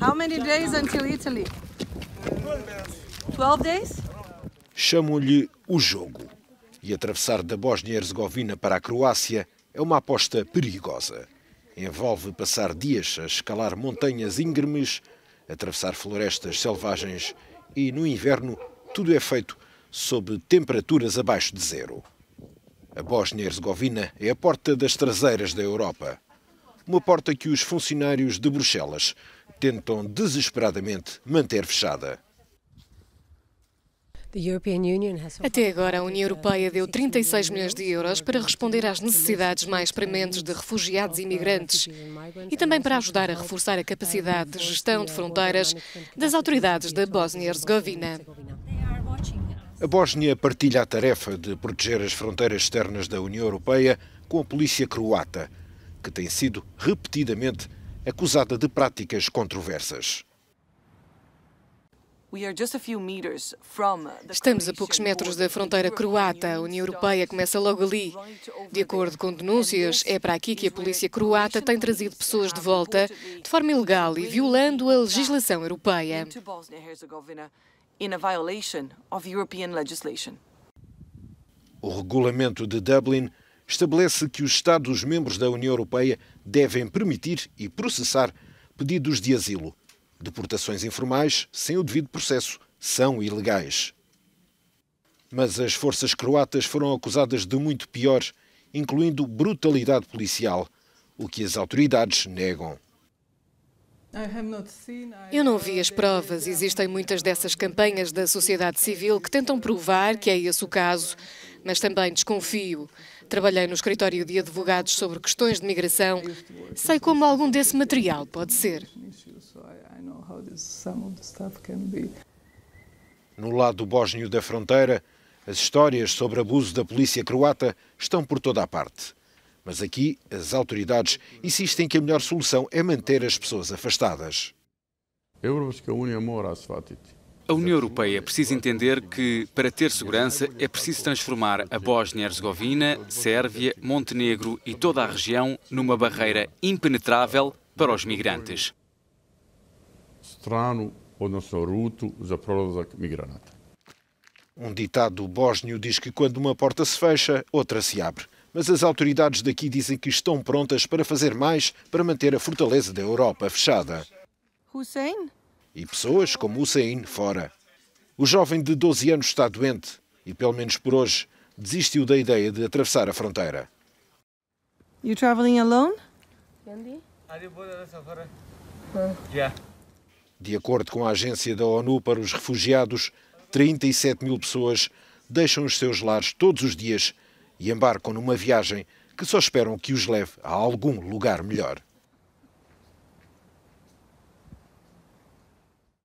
How many days until Italy? 12 days? Chamo-lhe o jogo. E atravessar da Bósnia-Herzegovina para a Croácia é uma aposta perigosa. Envolve passar dias a escalar montanhas íngremes, atravessar florestas selvagens e, no inverno, tudo é feito sob temperaturas abaixo de zero. A Bósnia-Herzegovina é a porta das traseiras da Europa. Uma porta que os funcionários de Bruxelas tentam desesperadamente manter fechada. Até agora, a União Europeia deu 36 milhões de euros para responder às necessidades mais prementes de refugiados e imigrantes e também para ajudar a reforçar a capacidade de gestão de fronteiras das autoridades da Bósnia-Herzegovina. A Bósnia partilha a tarefa de proteger as fronteiras externas da União Europeia com a polícia croata, que tem sido repetidamente acusada de práticas controversas. Estamos a poucos metros da fronteira croata. A União Europeia começa logo ali. De acordo com denúncias, é para aqui que a polícia croata tem trazido pessoas de volta de forma ilegal e violando a legislação europeia. O regulamento de Dublin estabelece que os Estados-membros da União Europeia devem permitir e processar pedidos de asilo. Deportações informais, sem o devido processo, são ilegais. Mas as forças croatas foram acusadas de muito pior, incluindo brutalidade policial, o que as autoridades negam. Eu não vi as provas. Existem muitas dessas campanhas da sociedade civil que tentam provar que é esse o caso, mas também desconfio trabalhei no escritório de advogados sobre questões de migração, sei como algum desse material pode ser. No lado bósnio da fronteira, as histórias sobre abuso da polícia croata estão por toda a parte. Mas aqui, as autoridades insistem que a melhor solução é manter as pessoas afastadas. A Europeia mora a a União Europeia precisa entender que, para ter segurança, é preciso transformar a Bósnia-Herzegovina, Sérvia, Montenegro e toda a região numa barreira impenetrável para os migrantes. Um ditado bósnio diz que quando uma porta se fecha, outra se abre. Mas as autoridades daqui dizem que estão prontas para fazer mais para manter a fortaleza da Europa fechada. Hussein? e pessoas como Hussein fora. O jovem de 12 anos está doente e, pelo menos por hoje, desistiu da ideia de atravessar a fronteira. You traveling alone? De acordo com a agência da ONU para os refugiados, 37 mil pessoas deixam os seus lares todos os dias e embarcam numa viagem que só esperam que os leve a algum lugar melhor.